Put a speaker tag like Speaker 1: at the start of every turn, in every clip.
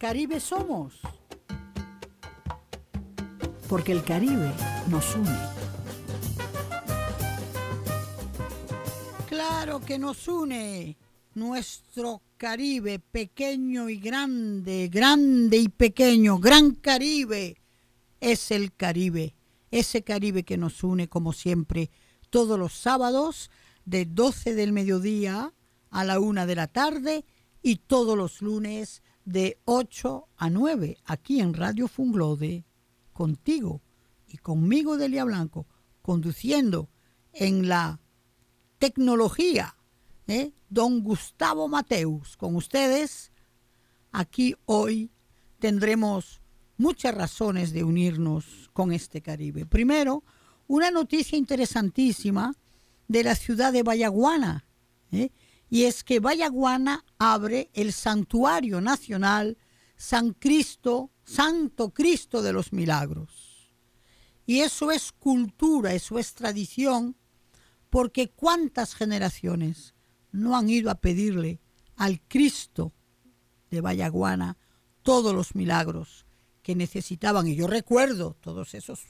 Speaker 1: Caribe somos. Porque el Caribe nos une. Claro que nos une nuestro Caribe, pequeño y grande, grande y pequeño, gran Caribe, es el Caribe, ese Caribe que nos une como siempre todos los sábados de 12 del mediodía a la 1 de la tarde y todos los lunes de 8 a 9 aquí en Radio Funglode, contigo y conmigo Delia Blanco, conduciendo en la tecnología, ¿eh? don Gustavo Mateus, con ustedes. Aquí hoy tendremos muchas razones de unirnos con este Caribe. Primero, una noticia interesantísima de la ciudad de Bayaguana, ¿eh? y es que Vallaguana abre el Santuario Nacional San Cristo, Santo Cristo de los Milagros. Y eso es cultura, eso es tradición, porque cuántas generaciones no han ido a pedirle al Cristo de Vallaguana todos los milagros que necesitaban. Y yo recuerdo todos esos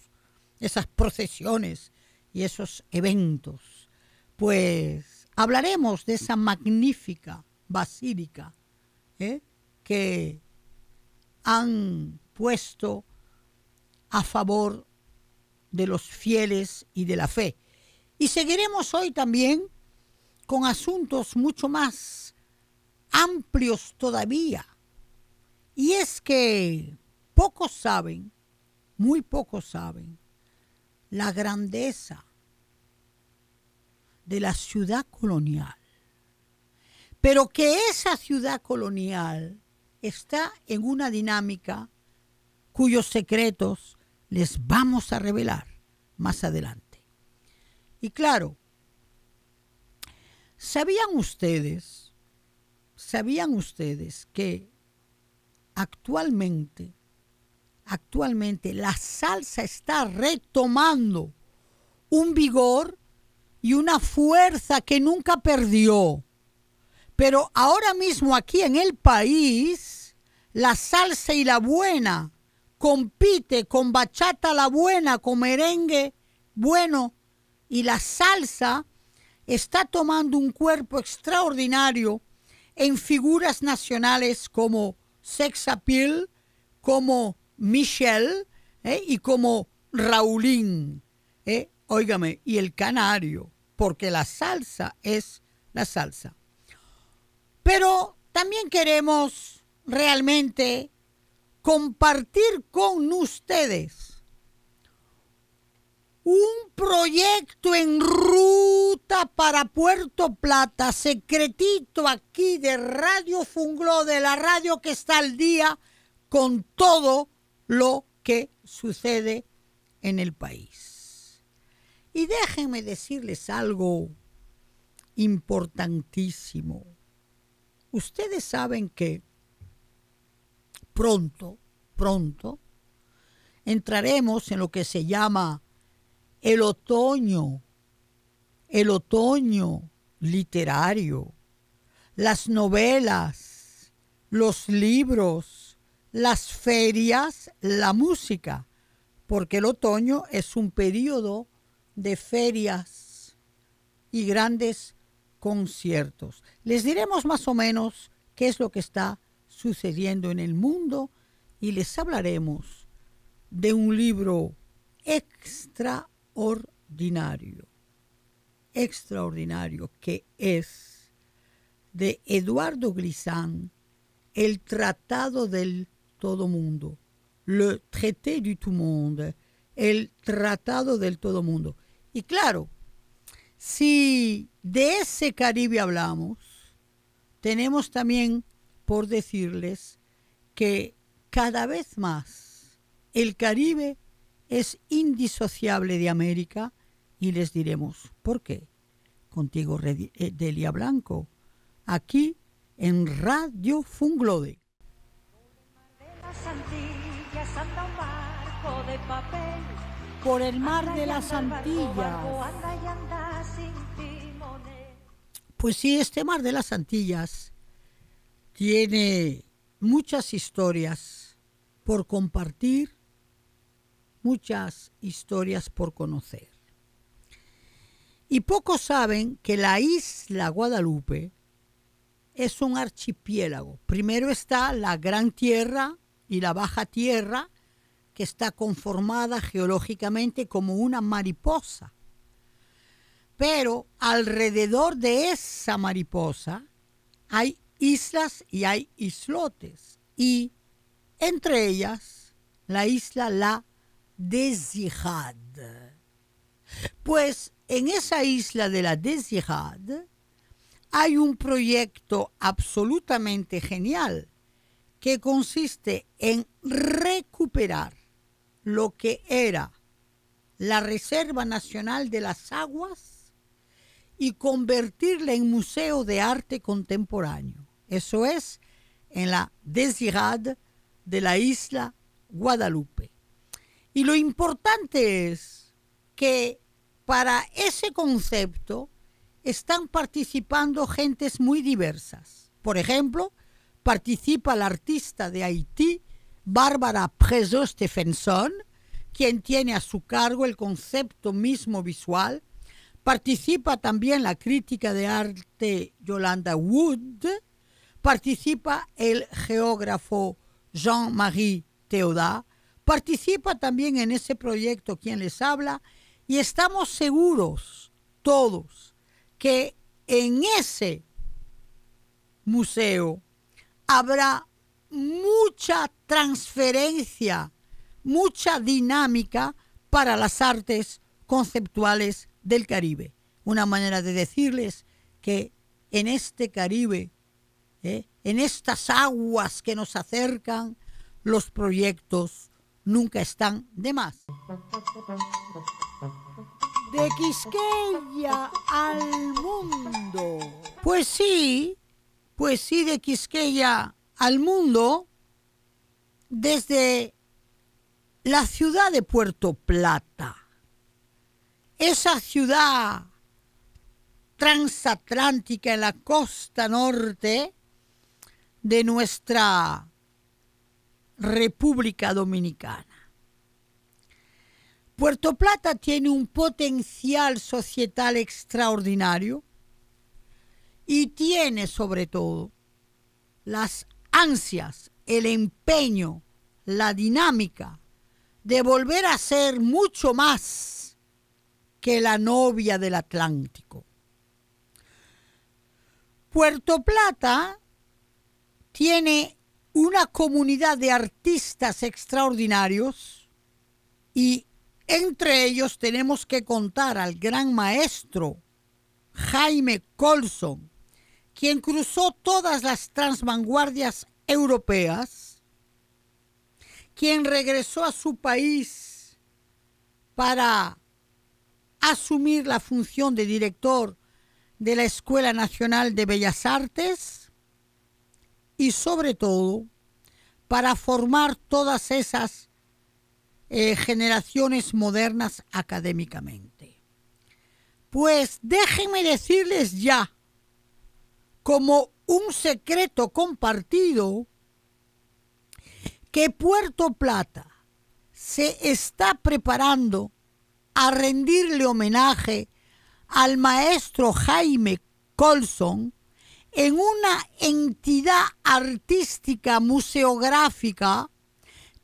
Speaker 1: esas procesiones y esos eventos. Pues Hablaremos de esa magnífica basílica ¿eh? que han puesto a favor de los fieles y de la fe. Y seguiremos hoy también con asuntos mucho más amplios todavía. Y es que pocos saben, muy pocos saben, la grandeza de la ciudad colonial, pero que esa ciudad colonial está en una dinámica cuyos secretos les vamos a revelar más adelante. Y claro, ¿sabían ustedes, sabían ustedes que actualmente, actualmente la salsa está retomando un vigor y una fuerza que nunca perdió. Pero ahora mismo aquí en el país, la salsa y la buena compite con bachata la buena, con merengue bueno y la salsa está tomando un cuerpo extraordinario en figuras nacionales como Sex Appeal, como Michelle ¿eh? y como Raulín. ¿eh? óigame, y el canario, porque la salsa es la salsa. Pero también queremos realmente compartir con ustedes un proyecto en ruta para Puerto Plata, secretito aquí de Radio Fungló, de la radio que está al día con todo lo que sucede en el país. Y déjenme decirles algo importantísimo. Ustedes saben que pronto, pronto, entraremos en lo que se llama el otoño, el otoño literario, las novelas, los libros, las ferias, la música, porque el otoño es un periodo de ferias y grandes conciertos. Les diremos más o menos qué es lo que está sucediendo en el mundo y les hablaremos de un libro extraordinario, extraordinario que es de Eduardo Glissant, El Tratado del Todo Mundo, Le Traité du Tout Monde, El Tratado del Todo Mundo. Y claro, si de ese Caribe hablamos, tenemos también por decirles que cada vez más el Caribe es indisociable de América y les diremos por qué. Contigo, eh, Delia Blanco, aquí en Radio Funglode por el mar de las Antillas. Pues sí, este mar de las Antillas tiene muchas historias por compartir, muchas historias por conocer. Y pocos saben que la isla Guadalupe es un archipiélago. Primero está la Gran Tierra y la Baja Tierra, está conformada geológicamente como una mariposa. Pero alrededor de esa mariposa hay islas y hay islotes. Y entre ellas la isla La Desijad. Pues en esa isla de la Desijad hay un proyecto absolutamente genial que consiste en recuperar lo que era la Reserva Nacional de las Aguas y convertirla en Museo de Arte Contemporáneo. Eso es en la Desirade de la isla Guadalupe. Y lo importante es que para ese concepto están participando gentes muy diversas. Por ejemplo, participa la artista de Haití, Bárbara Preso Stephenson, quien tiene a su cargo el concepto mismo visual. Participa también la crítica de arte Yolanda Wood. Participa el geógrafo Jean-Marie Theodat. Participa también en ese proyecto quien les habla. Y estamos seguros todos que en ese museo habrá mucha transferencia, mucha dinámica para las artes conceptuales del Caribe. Una manera de decirles que en este Caribe, ¿eh? en estas aguas que nos acercan, los proyectos nunca están de más. De Quisqueya al mundo. Pues sí, pues sí, de Quisqueya al mundo desde la ciudad de Puerto Plata, esa ciudad transatlántica en la costa norte de nuestra República Dominicana. Puerto Plata tiene un potencial societal extraordinario y tiene sobre todo las ansias, el empeño, la dinámica de volver a ser mucho más que la novia del Atlántico. Puerto Plata tiene una comunidad de artistas extraordinarios y entre ellos tenemos que contar al gran maestro Jaime Colson, quien cruzó todas las transvanguardias europeas, quien regresó a su país para asumir la función de director de la Escuela Nacional de Bellas Artes y sobre todo para formar todas esas eh, generaciones modernas académicamente. Pues déjenme decirles ya, como un secreto compartido que Puerto Plata se está preparando a rendirle homenaje al maestro Jaime Colson en una entidad artística museográfica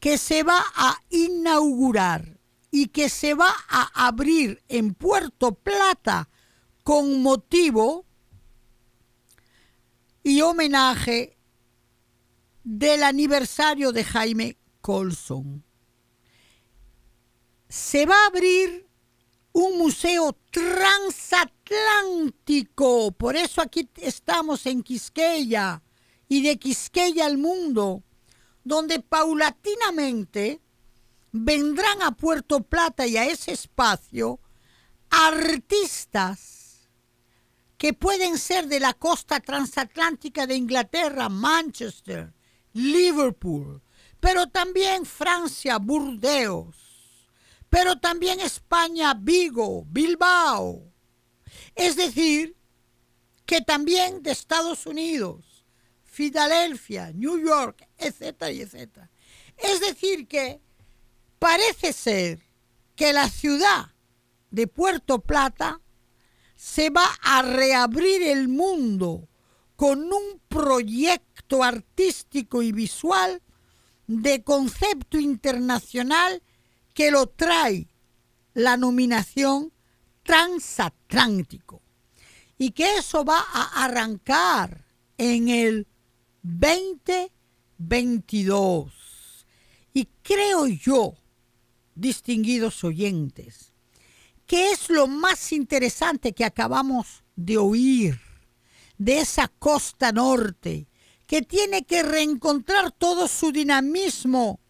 Speaker 1: que se va a inaugurar y que se va a abrir en Puerto Plata con motivo y homenaje del aniversario de Jaime Colson. Se va a abrir un museo transatlántico, por eso aquí estamos en Quisqueya y de Quisqueya al mundo, donde paulatinamente vendrán a Puerto Plata y a ese espacio artistas que pueden ser de la costa transatlántica de Inglaterra, Manchester, Liverpool, pero también Francia, Burdeos, pero también España, Vigo, Bilbao. Es decir, que también de Estados Unidos, Filadelfia, New York, etcétera, etcétera. Es decir, que parece ser que la ciudad de Puerto Plata se va a reabrir el mundo con un proyecto artístico y visual de concepto internacional que lo trae la nominación transatlántico y que eso va a arrancar en el 2022. Y creo yo, distinguidos oyentes, ¿Qué es lo más interesante que acabamos de oír de esa costa norte que tiene que reencontrar todo su dinamismo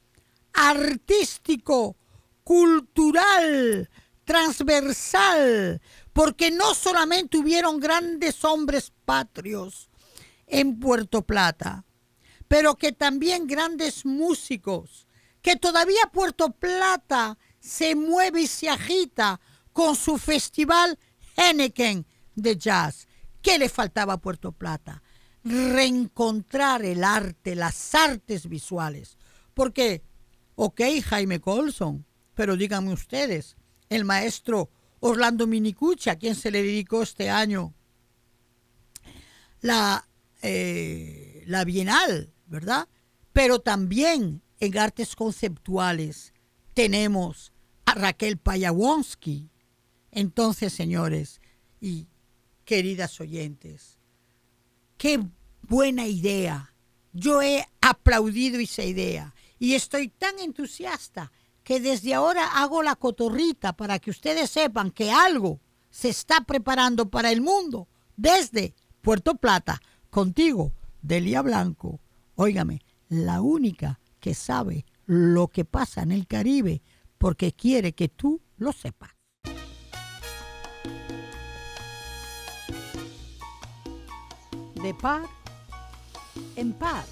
Speaker 1: artístico, cultural, transversal, porque no solamente hubieron grandes hombres patrios en Puerto Plata, pero que también grandes músicos, que todavía Puerto Plata se mueve y se agita con su festival Henneken de jazz. ¿Qué le faltaba a Puerto Plata? Reencontrar el arte, las artes visuales. Porque, ok, Jaime Colson, pero díganme ustedes, el maestro Orlando Minicucci, a quien se le dedicó este año la, eh, la Bienal, ¿verdad? Pero también en artes conceptuales tenemos a Raquel Payawonski, entonces, señores y queridas oyentes, qué buena idea. Yo he aplaudido esa idea y estoy tan entusiasta que desde ahora hago la cotorrita para que ustedes sepan que algo se está preparando para el mundo desde Puerto Plata, contigo, Delia Blanco. Óigame, la única que sabe lo que pasa en el Caribe porque quiere que tú lo sepas. de par en par.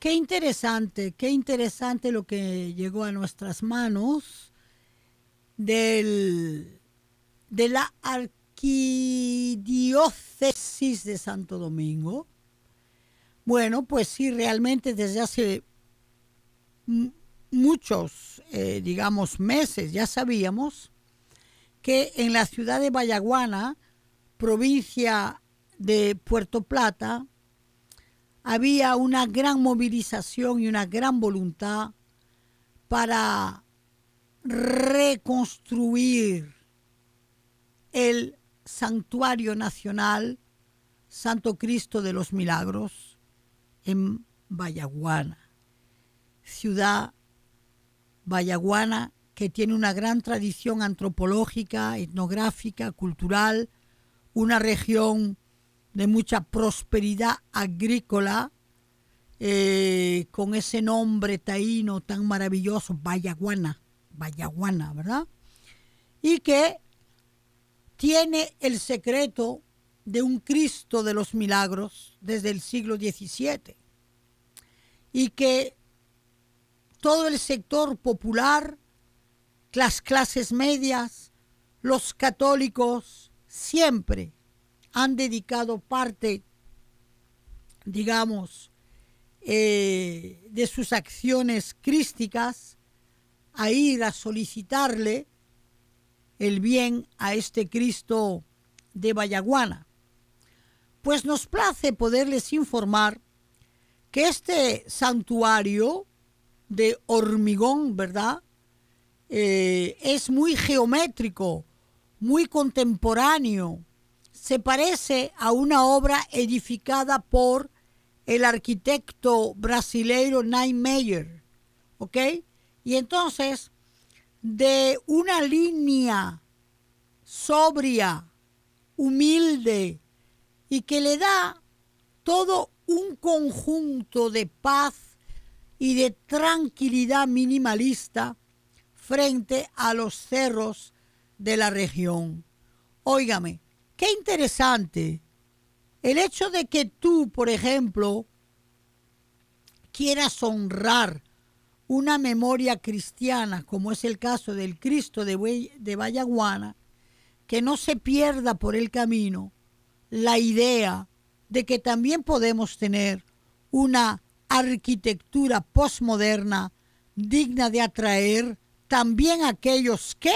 Speaker 1: Qué interesante, qué interesante lo que llegó a nuestras manos del, de la arquidiócesis de Santo Domingo. Bueno, pues sí, realmente desde hace muchos, eh, digamos, meses ya sabíamos que en la ciudad de vallaguana provincia de Puerto Plata, había una gran movilización y una gran voluntad para reconstruir el Santuario Nacional Santo Cristo de los Milagros en vallaguana ciudad Bayaguana que tiene una gran tradición antropológica, etnográfica, cultural, una región de mucha prosperidad agrícola, eh, con ese nombre taíno tan maravilloso, Bayaguana, Bayaguana, ¿verdad? Y que tiene el secreto de un Cristo de los milagros desde el siglo XVII y que todo el sector popular las clases medias, los católicos, siempre han dedicado parte, digamos, eh, de sus acciones crísticas a ir a solicitarle el bien a este Cristo de Vallaguana. Pues nos place poderles informar que este santuario de hormigón, ¿verdad? Eh, es muy geométrico, muy contemporáneo, se parece a una obra edificada por el arquitecto brasileiro Nightmare. ¿ok? Y entonces, de una línea sobria, humilde, y que le da todo un conjunto de paz y de tranquilidad minimalista, frente a los cerros de la región. Óigame, qué interesante el hecho de que tú, por ejemplo, quieras honrar una memoria cristiana, como es el caso del Cristo de, de Vallaguana, que no se pierda por el camino la idea de que también podemos tener una arquitectura postmoderna digna de atraer también aquellos que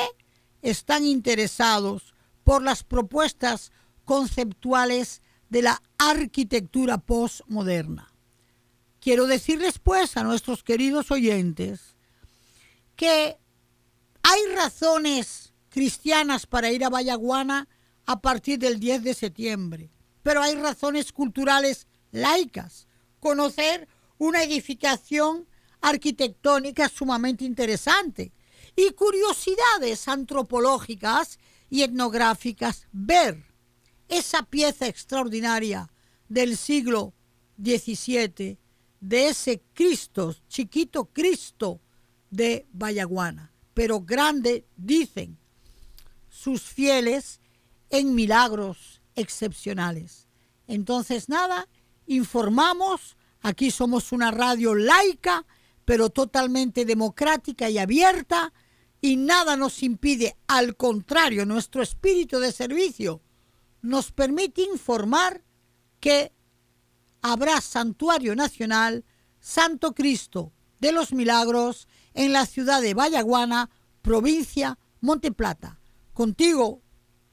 Speaker 1: están interesados por las propuestas conceptuales de la arquitectura postmoderna. Quiero decirles pues a nuestros queridos oyentes que hay razones cristianas para ir a Vallaguana a partir del 10 de septiembre, pero hay razones culturales laicas. Conocer una edificación arquitectónica sumamente interesante, y curiosidades antropológicas y etnográficas. Ver esa pieza extraordinaria del siglo XVII, de ese Cristo, chiquito Cristo de Vallaguana, pero grande, dicen sus fieles, en milagros excepcionales. Entonces, nada, informamos, aquí somos una radio laica, pero totalmente democrática y abierta, y nada nos impide, al contrario, nuestro espíritu de servicio nos permite informar que habrá santuario nacional Santo Cristo de los Milagros en la ciudad de Vallaguana, provincia plata Contigo,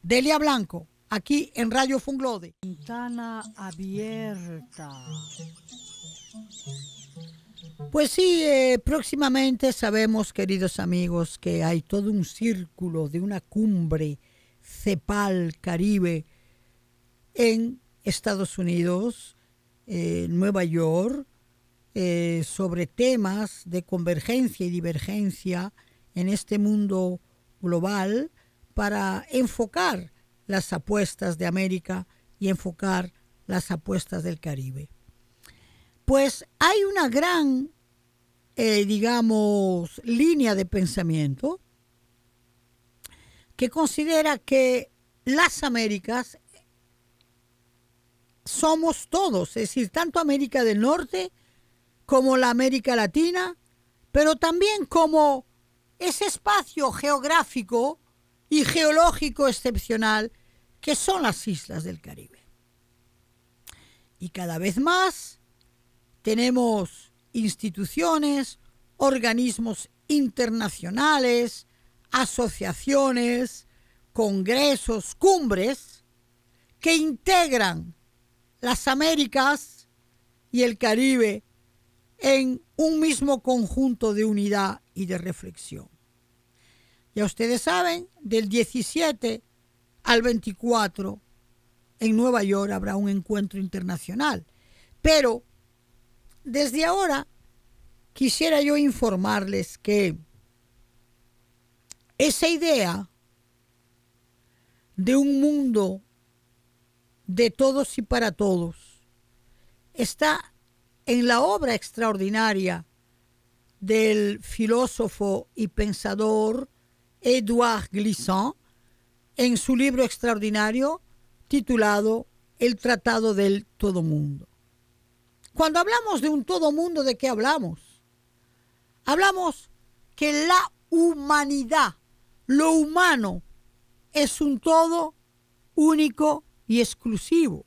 Speaker 1: Delia Blanco, aquí en Rayo Funglode. Ventana abierta. Pues sí, eh, próximamente sabemos, queridos amigos, que hay todo un círculo de una cumbre CEPAL Caribe en Estados Unidos, en eh, Nueva York, eh, sobre temas de convergencia y divergencia en este mundo global para enfocar las apuestas de América y enfocar las apuestas del Caribe pues hay una gran, eh, digamos, línea de pensamiento que considera que las Américas somos todos, es decir, tanto América del Norte como la América Latina, pero también como ese espacio geográfico y geológico excepcional que son las islas del Caribe. Y cada vez más tenemos instituciones, organismos internacionales, asociaciones, congresos, cumbres que integran las Américas y el Caribe en un mismo conjunto de unidad y de reflexión. Ya ustedes saben, del 17 al 24 en Nueva York habrá un encuentro internacional, pero desde ahora quisiera yo informarles que esa idea de un mundo de todos y para todos está en la obra extraordinaria del filósofo y pensador Edouard Glissant en su libro extraordinario titulado El Tratado del Todo Mundo. Cuando hablamos de un todo mundo, ¿de qué hablamos? Hablamos que la humanidad, lo humano, es un todo único y exclusivo.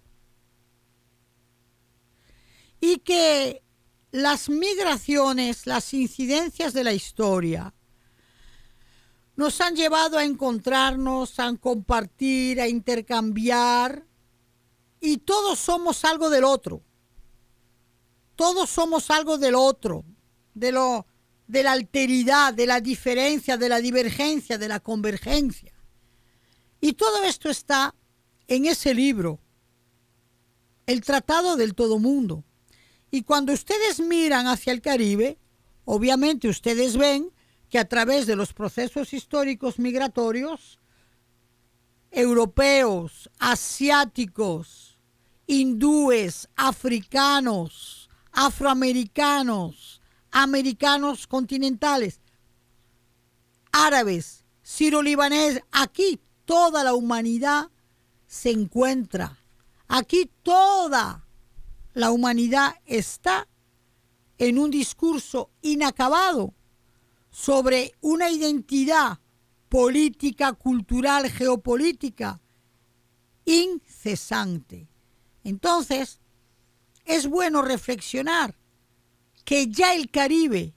Speaker 1: Y que las migraciones, las incidencias de la historia, nos han llevado a encontrarnos, a compartir, a intercambiar, y todos somos algo del otro. Todos somos algo del otro, de, lo, de la alteridad, de la diferencia, de la divergencia, de la convergencia. Y todo esto está en ese libro, el Tratado del Todo Mundo. Y cuando ustedes miran hacia el Caribe, obviamente ustedes ven que a través de los procesos históricos migratorios, europeos, asiáticos, hindúes, africanos, afroamericanos, americanos continentales, árabes, sirio-libaneses. Aquí toda la humanidad se encuentra. Aquí toda la humanidad está en un discurso inacabado sobre una identidad política, cultural, geopolítica incesante. Entonces, es bueno reflexionar que ya el Caribe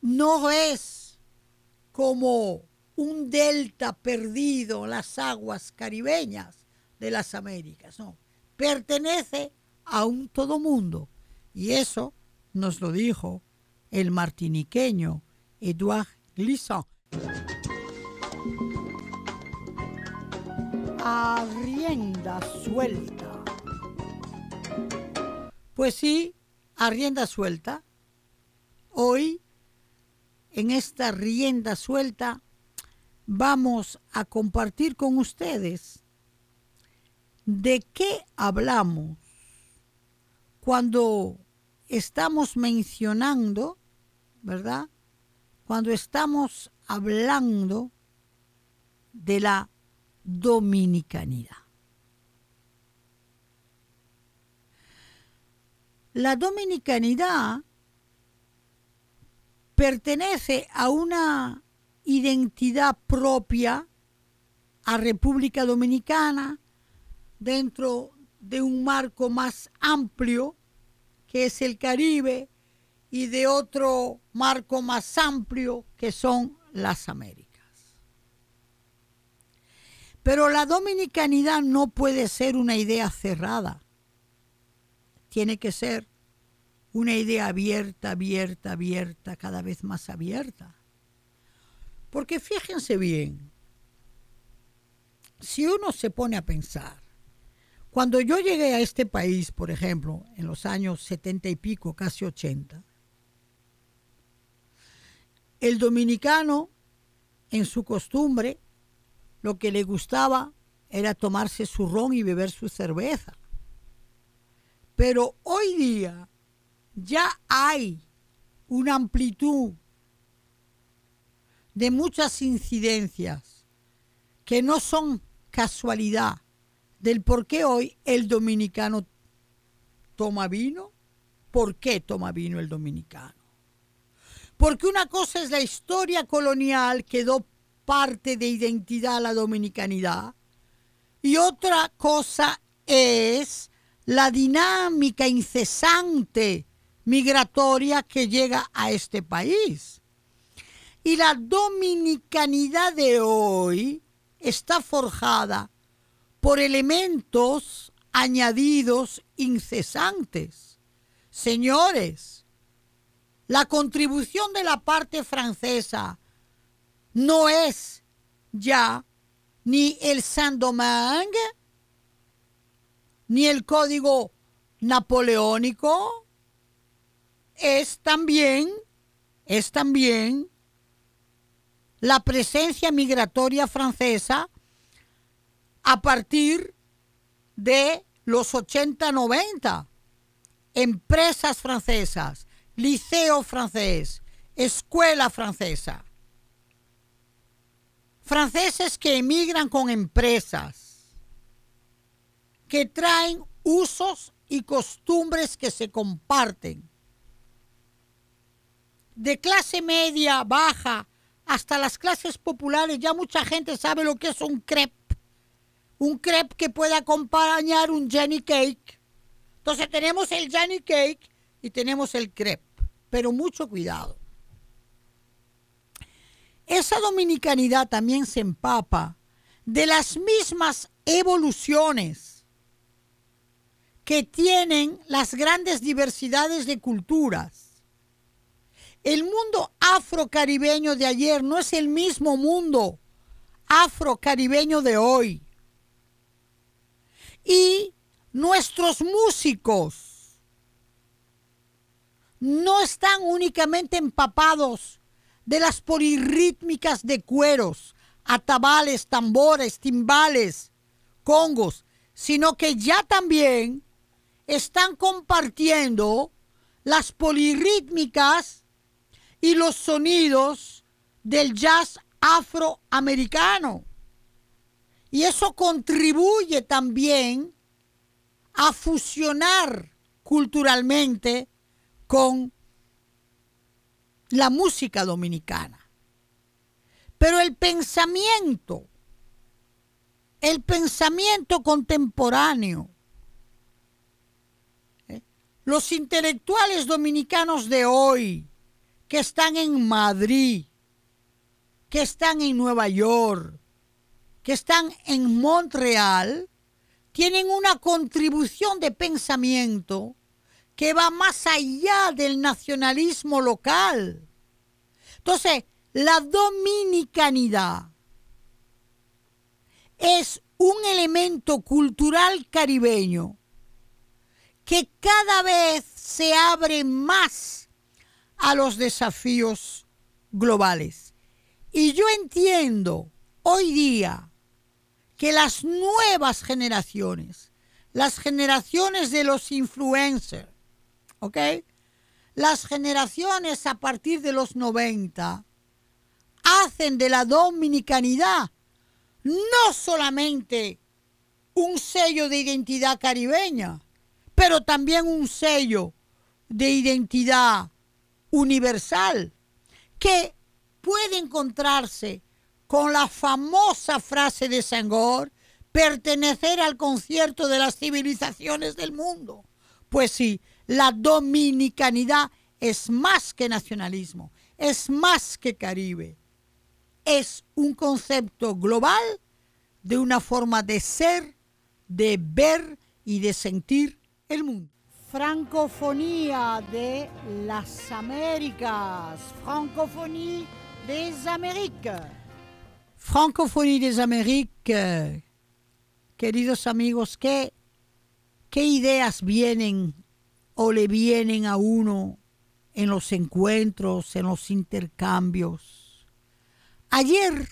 Speaker 1: no es como un delta perdido, las aguas caribeñas de las Américas, no, pertenece a un todo mundo. Y eso nos lo dijo el martiniqueño Edouard Glissant. A rienda suelta pues sí, a rienda suelta, hoy en esta rienda suelta vamos a compartir con ustedes de qué hablamos cuando estamos mencionando, ¿verdad? Cuando estamos hablando de la dominicanidad. la dominicanidad pertenece a una identidad propia a República Dominicana dentro de un marco más amplio que es el Caribe y de otro marco más amplio que son las Américas. Pero la dominicanidad no puede ser una idea cerrada tiene que ser una idea abierta, abierta, abierta, cada vez más abierta. Porque fíjense bien, si uno se pone a pensar, cuando yo llegué a este país, por ejemplo, en los años setenta y pico, casi ochenta, el dominicano, en su costumbre, lo que le gustaba era tomarse su ron y beber su cerveza. Pero hoy día ya hay una amplitud de muchas incidencias que no son casualidad del por qué hoy el dominicano toma vino, por qué toma vino el dominicano. Porque una cosa es la historia colonial que dio parte de identidad a la dominicanidad y otra cosa es la dinámica incesante migratoria que llega a este país. Y la dominicanidad de hoy está forjada por elementos añadidos incesantes. Señores, la contribución de la parte francesa no es ya ni el Saint-Domingue ni el código napoleónico, es también, es también la presencia migratoria francesa a partir de los 80-90. Empresas francesas, liceo francés, escuela francesa. Franceses que emigran con empresas que traen usos y costumbres que se comparten. De clase media, baja, hasta las clases populares, ya mucha gente sabe lo que es un crepe. Un crepe que puede acompañar un Jenny Cake. Entonces tenemos el Jenny Cake y tenemos el crepe. Pero mucho cuidado. Esa dominicanidad también se empapa de las mismas evoluciones que tienen las grandes diversidades de culturas. El mundo afrocaribeño de ayer no es el mismo mundo afrocaribeño de hoy. Y nuestros músicos no están únicamente empapados de las polirrítmicas de cueros, atabales, tambores, timbales, congos, sino que ya también están compartiendo las polirrítmicas y los sonidos del jazz afroamericano. Y eso contribuye también a fusionar culturalmente con la música dominicana. Pero el pensamiento, el pensamiento contemporáneo los intelectuales dominicanos de hoy, que están en Madrid, que están en Nueva York, que están en Montreal, tienen una contribución de pensamiento que va más allá del nacionalismo local. Entonces, la dominicanidad es un elemento cultural caribeño que cada vez se abre más a los desafíos globales. Y yo entiendo hoy día que las nuevas generaciones, las generaciones de los influencers, Las generaciones a partir de los 90 hacen de la dominicanidad no solamente un sello de identidad caribeña, pero también un sello de identidad universal que puede encontrarse con la famosa frase de Sangor, pertenecer al concierto de las civilizaciones del mundo. Pues sí, la dominicanidad es más que nacionalismo, es más que Caribe. Es un concepto global de una forma de ser, de ver y de sentir el mundo. Francofonía de las Américas. Francophonie des Amériques. Francophonie des Amériques. Queridos amigos, ¿qué ideas vienen o le vienen a uno en los encuentros, en los intercambios? Ayer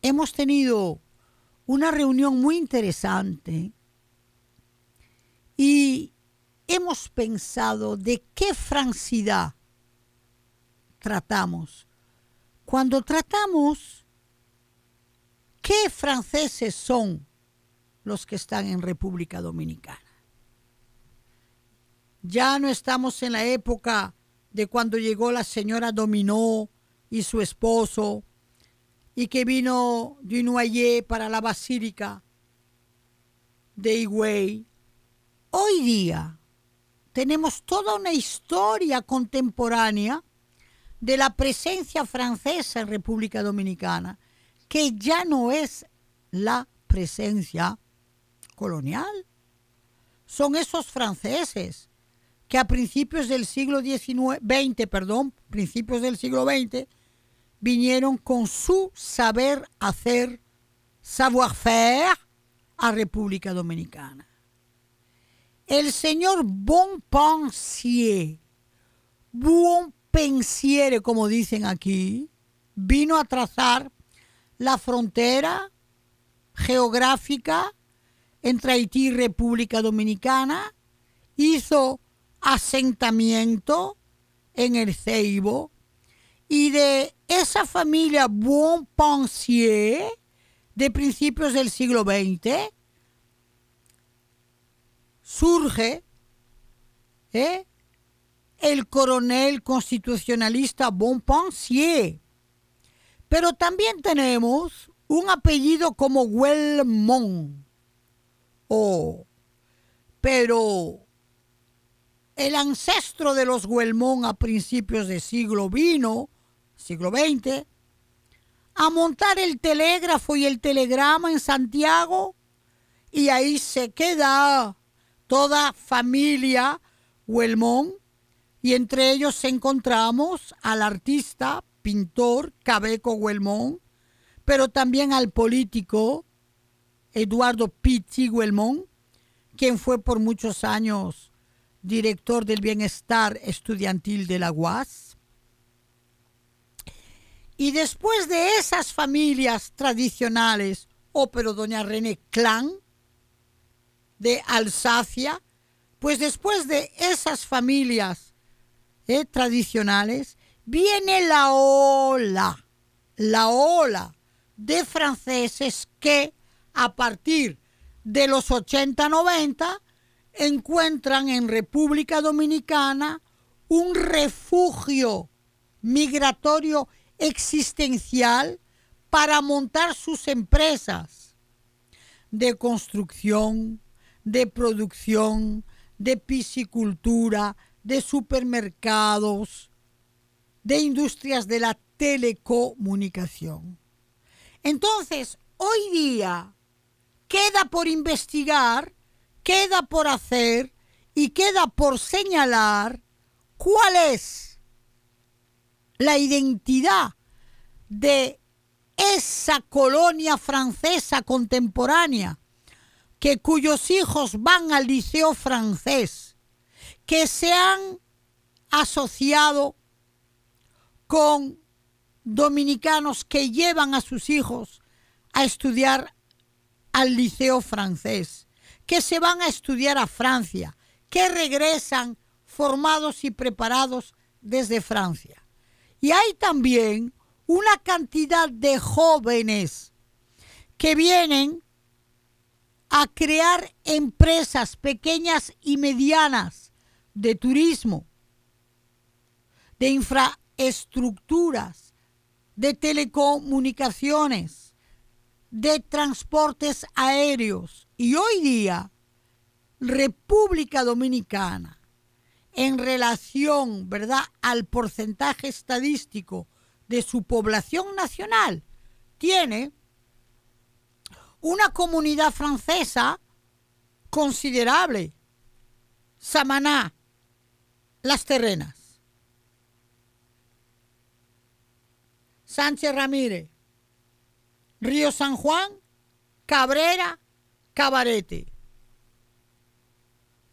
Speaker 1: hemos tenido una reunión muy interesante y hemos pensado de qué francidad tratamos. Cuando tratamos, ¿qué franceses son los que están en República Dominicana? Ya no estamos en la época de cuando llegó la señora Dominó y su esposo y que vino Dunoyer para la basílica de Higüey Hoy día tenemos toda una historia contemporánea de la presencia francesa en República Dominicana, que ya no es la presencia colonial. Son esos franceses que a principios del siglo perdón, principios del siglo XX, vinieron con su saber hacer, savoir-faire, a República Dominicana el señor Bonpensier, Bonpensier, como dicen aquí, vino a trazar la frontera geográfica entre Haití y República Dominicana, hizo asentamiento en el Ceibo y de esa familia Bonpensier de principios del siglo XX surge ¿eh? el coronel constitucionalista Bonpensier. Pero también tenemos un apellido como Guelmón. Oh, pero el ancestro de los Guelmón a principios del siglo vino, siglo XX, a montar el telégrafo y el telegrama en Santiago y ahí se queda toda familia Huelmón y entre ellos encontramos al artista, pintor Cabeco Huelmón, pero también al político Eduardo Pitti Huelmón, quien fue por muchos años director del bienestar estudiantil de la UAS. Y después de esas familias tradicionales, ópero oh, doña René Clan, de Alsacia, pues después de esas familias eh, tradicionales, viene la ola, la ola de franceses que a partir de los 80-90 encuentran en República Dominicana un refugio migratorio existencial para montar sus empresas de construcción, de producción, de piscicultura, de supermercados, de industrias de la telecomunicación. Entonces, hoy día queda por investigar, queda por hacer y queda por señalar cuál es la identidad de esa colonia francesa contemporánea que cuyos hijos van al liceo francés, que se han asociado con dominicanos que llevan a sus hijos a estudiar al liceo francés, que se van a estudiar a Francia, que regresan formados y preparados desde Francia. Y hay también una cantidad de jóvenes que vienen a crear empresas pequeñas y medianas de turismo, de infraestructuras, de telecomunicaciones, de transportes aéreos. Y hoy día, República Dominicana, en relación, ¿verdad?, al porcentaje estadístico de su población nacional, tiene una comunidad francesa considerable. Samaná, Las Terrenas. Sánchez Ramírez, Río San Juan, Cabrera, Cabarete.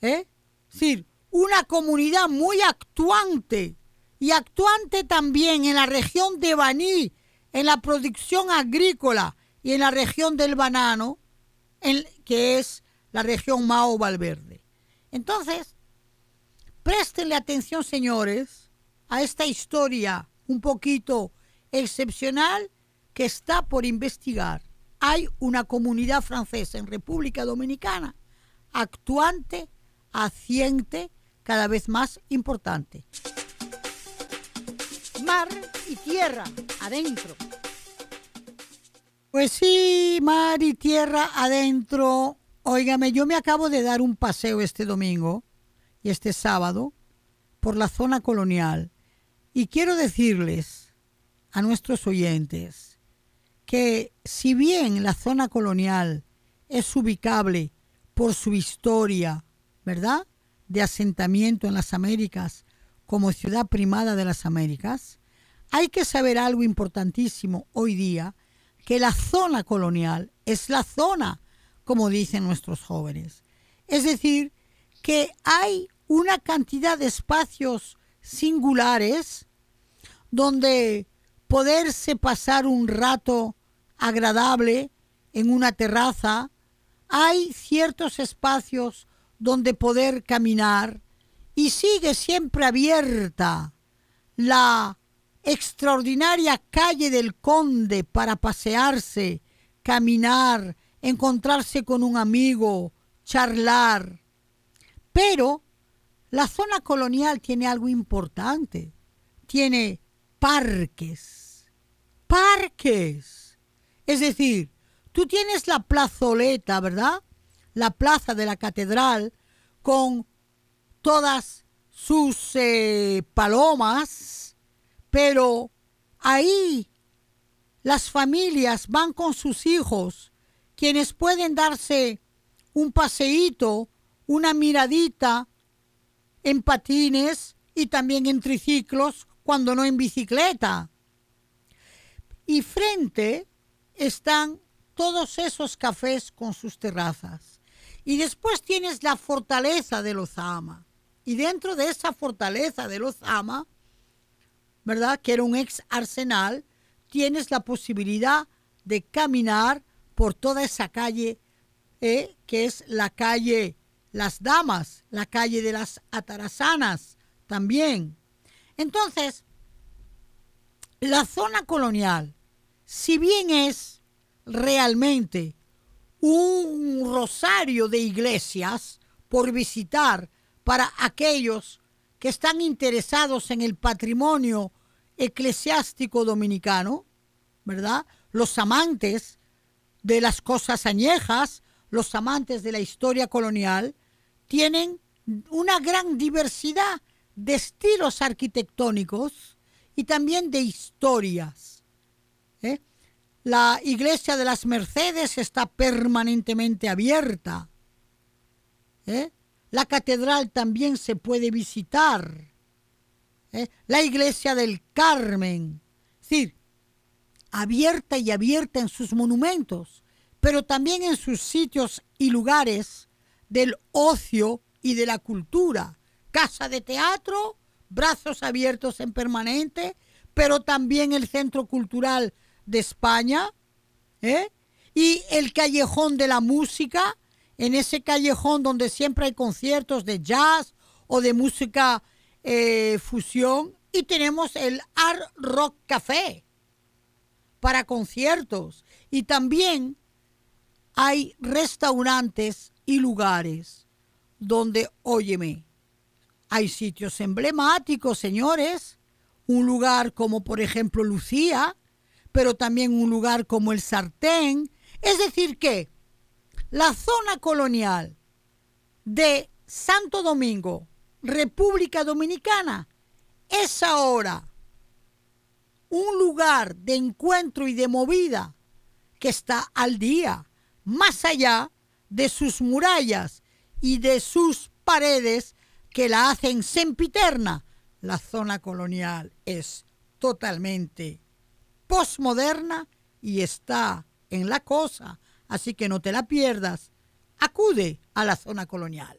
Speaker 1: ¿Eh? Es decir, una comunidad muy actuante y actuante también en la región de Baní, en la producción agrícola, y en la región del banano, en, que es la región Mao Valverde. Entonces, prestenle atención, señores, a esta historia un poquito excepcional que está por investigar. Hay una comunidad francesa en República Dominicana actuante, haciente, cada vez más importante. Mar y tierra adentro. Pues sí, mar y tierra adentro. Óigame, yo me acabo de dar un paseo este domingo y este sábado por la zona colonial y quiero decirles a nuestros oyentes que si bien la zona colonial es ubicable por su historia, ¿verdad? De asentamiento en las Américas como ciudad primada de las Américas, hay que saber algo importantísimo hoy día que la zona colonial es la zona, como dicen nuestros jóvenes. Es decir, que hay una cantidad de espacios singulares donde poderse pasar un rato agradable en una terraza, hay ciertos espacios donde poder caminar y sigue siempre abierta la extraordinaria calle del Conde para pasearse, caminar, encontrarse con un amigo, charlar. Pero la zona colonial tiene algo importante. Tiene parques. Parques. Es decir, tú tienes la plazoleta, ¿verdad? La plaza de la catedral con todas sus eh, palomas, pero ahí las familias van con sus hijos, quienes pueden darse un paseíto, una miradita en patines y también en triciclos, cuando no en bicicleta. Y frente están todos esos cafés con sus terrazas. Y después tienes la fortaleza de Lozama. Y dentro de esa fortaleza de Lozama ¿verdad? Que era un ex arsenal, tienes la posibilidad de caminar por toda esa calle, ¿eh? que es la calle Las Damas, la calle de las Atarazanas también. Entonces, la zona colonial, si bien es realmente un rosario de iglesias por visitar para aquellos que están interesados en el patrimonio eclesiástico dominicano, ¿verdad? Los amantes de las cosas añejas, los amantes de la historia colonial, tienen una gran diversidad de estilos arquitectónicos y también de historias. ¿eh? La iglesia de las Mercedes está permanentemente abierta. ¿eh? La catedral también se puede visitar. ¿eh? la iglesia del Carmen, sí, abierta y abierta en sus monumentos, pero también en sus sitios y lugares del ocio y de la cultura, casa de teatro, brazos abiertos en permanente, pero también el Centro Cultural de España ¿eh? y el Callejón de la Música, en ese callejón donde siempre hay conciertos de jazz o de música eh, fusión y tenemos el Art Rock Café para conciertos y también hay restaurantes y lugares donde, óyeme, hay sitios emblemáticos, señores, un lugar como por ejemplo Lucía, pero también un lugar como el Sartén, es decir que la zona colonial de Santo Domingo República Dominicana es ahora un lugar de encuentro y de movida que está al día, más allá de sus murallas y de sus paredes que la hacen sempiterna. La zona colonial es totalmente postmoderna y está en la cosa, así que no te la pierdas. Acude a la zona colonial.